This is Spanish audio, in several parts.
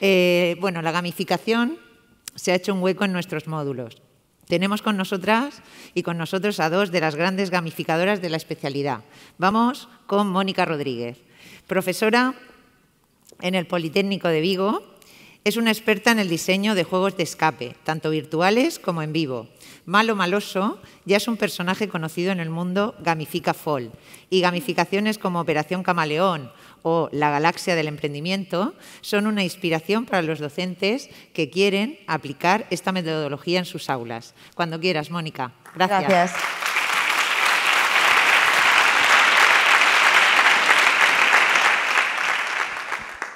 Eh, bueno, la gamificación se ha hecho un hueco en nuestros módulos. Tenemos con nosotras y con nosotros a dos de las grandes gamificadoras de la especialidad. Vamos con Mónica Rodríguez, profesora en el Politécnico de Vigo, es una experta en el diseño de juegos de escape, tanto virtuales como en vivo. Malo Maloso ya es un personaje conocido en el mundo Gamifica Fall y gamificaciones como Operación Camaleón o La Galaxia del Emprendimiento son una inspiración para los docentes que quieren aplicar esta metodología en sus aulas. Cuando quieras, Mónica. Gracias. Gracias.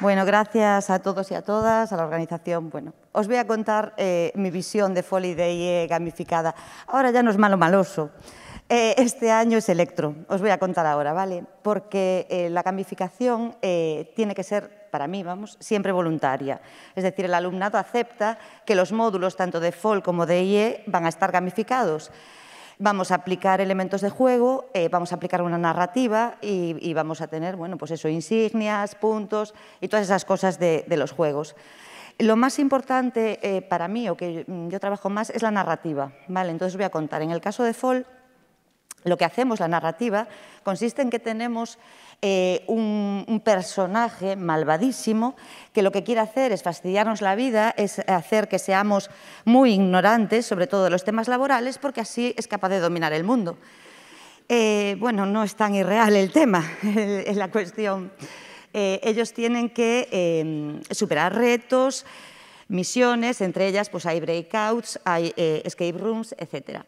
Bueno, gracias a todos y a todas, a la organización. Bueno, os voy a contar eh, mi visión de de IE gamificada. Ahora ya no es malo maloso. Eh, este año es electro, os voy a contar ahora, ¿vale? Porque eh, la gamificación tiene que ser, para mí, vamos, siempre voluntaria. Es decir, el alumnado acepta que los módulos, tanto de FOL como de IE, van a estar gamificados. Vamos a aplicar elementos de juego, eh, vamos a aplicar una narrativa y, vamos a tener, bueno, pues eso, insignias, puntos y todas esas cosas de, los juegos. Lo más importante eh, para mí, o que yo trabajo más, es la narrativa, ¿vale? Entonces voy a contar, en el caso de Fall, lo que hacemos, la narrativa, consiste en que tenemos eh, un, personaje malvadísimo que lo que quiere hacer es fastidiarnos la vida, es hacer que seamos muy ignorantes, sobre todo de los temas laborales, porque así es capaz de dominar el mundo. Eh, bueno, no es tan irreal el tema, la cuestión. Eh, ellos tienen que superar retos, misiones, entre ellas pues hay breakouts, hay escape rooms, etcétera.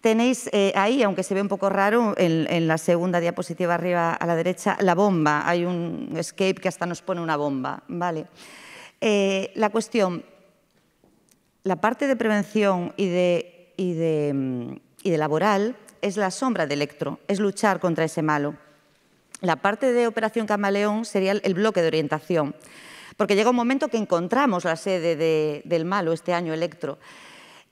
Tenéis eh, ahí, aunque se ve un poco raro, en, la segunda diapositiva arriba a la derecha, la bomba. Hay un escape que hasta nos pone una bomba. Vale. Eh, la cuestión, la parte de prevención mm, y de, laboral es la sombra de Electro, es luchar contra ese malo. La parte de Operación Camaleón sería el bloque de orientación, porque llega un momento que encontramos la sede del malo este año, Electro.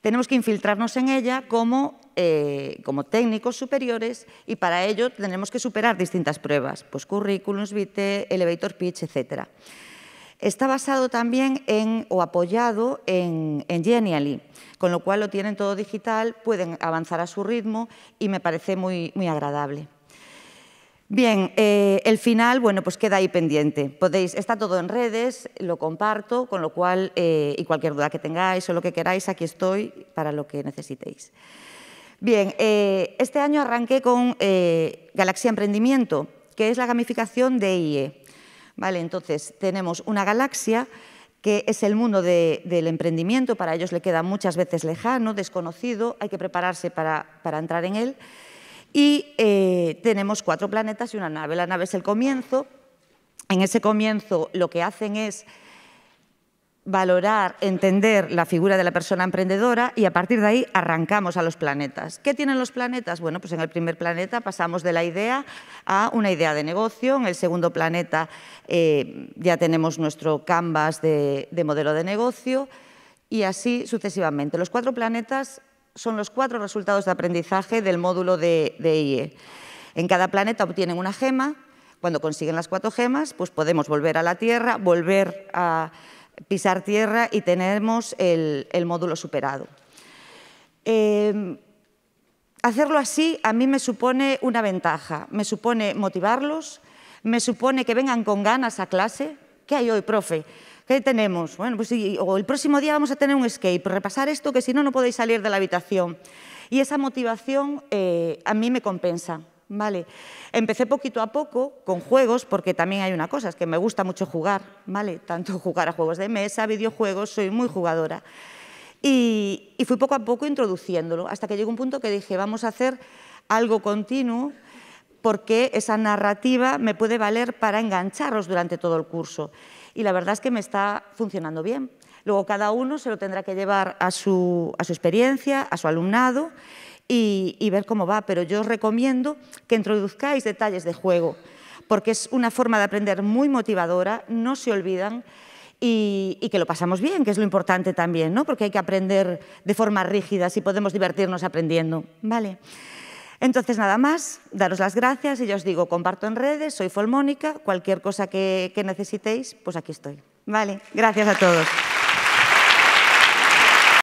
Tenemos que infiltrarnos en ella como, eh, como técnicos superiores y para ello tenemos que superar distintas pruebas, pues currículums vitae, elevator pitch, etc. Está basado también en, o apoyado en, en Genially, con lo cual lo tienen todo digital, pueden avanzar a su ritmo y me parece muy, muy agradable. Bien, eh, el final, bueno, pues queda ahí pendiente. Podéis, está todo en redes, lo comparto, con lo cual, eh, y cualquier duda que tengáis o lo que queráis, aquí estoy para lo que necesitéis. Bien, eh, este año arranqué con Galaxia Emprendimiento, que es la gamificación de IE. entonces, tenemos una galaxia que es el mundo del emprendimiento, para ellos le queda muchas veces lejano, desconocido, hay que prepararse para entrar en él y eh, tenemos cuatro planetas y una nave. La nave es el comienzo. En ese comienzo lo que hacen es valorar, entender la figura de la persona emprendedora y a partir de ahí arrancamos a los planetas. ¿Qué tienen los planetas? Bueno, pues en el primer planeta pasamos de la idea a una idea de negocio, en el segundo planeta eh, ya tenemos nuestro canvas de, de modelo de negocio y así sucesivamente. Los cuatro planetas son los cuatro resultados de aprendizaje del módulo de, IE. E. En cada planeta obtienen una gema. Cuando consiguen las cuatro gemas, pues podemos volver a la Tierra, volver a pisar tierra y tenemos el, módulo superado. Em, hacerlo así a mí me supone una ventaja, me supone motivarlos, me supone que vengan con ganas a clase. ¿Qué hay hoy, profe? ¿Qué tenemos? Bueno, pues el próximo día vamos a tener un escape, repasar esto que si no, no podéis salir de la habitación. Y esa motivación eh, a mí me compensa. Vale. Empecé poquito a poco con juegos, porque también hay una cosa, es que me gusta mucho jugar, ¿vale? Tanto jugar a juegos de mesa, videojuegos, soy muy jugadora. Y, fui poco a poco introduciéndolo, hasta que llegó un punto que dije, vamos a hacer algo continuo, porque esa narrativa me puede valer para engancharos durante todo el curso y la verdad es que me está funcionando bien. Luego cada uno se lo tendrá que llevar a su, experiencia, a su alumnado y, ver cómo va, pero yo os recomiendo que introduzcáis detalles de juego, porque es una forma de aprender muy motivadora, no se olvidan. Y, que lo pasamos bien, que es lo importante también, ¿no? Porque hay que aprender de forma rígida si podemos divertirnos aprendiendo, ¿vale? Entonces, nada más, daros las gracias y yo os digo, comparto en redes, soy Folmónica, cualquier cosa que, que necesitéis, pues aquí estoy. Vale, gracias a todos.